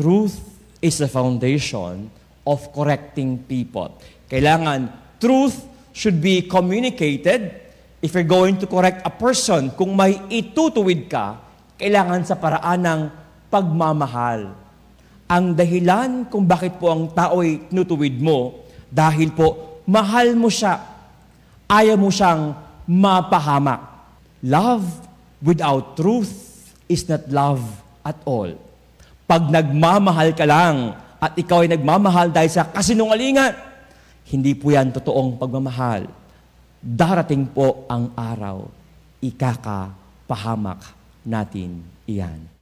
Truth is the foundation of correcting people. Kailangan, truth should be communicated. If you're going to correct a person, kung may itutuwid ka, kailangan sa paraan ng pagmamahal. Ang dahilan kung bakit po ang tao ay tinutuwid mo, dahil po mahal mo siya. Ayaw mo siyang mapahamak. Love without truth is not love at all. Pag nagmamahal ka lang at ikaw ay nagmamahal dahil sa kasinungalingan, hindi po yan totoong pagmamahal. Darating po ang araw, ikakapahamak natin iyan.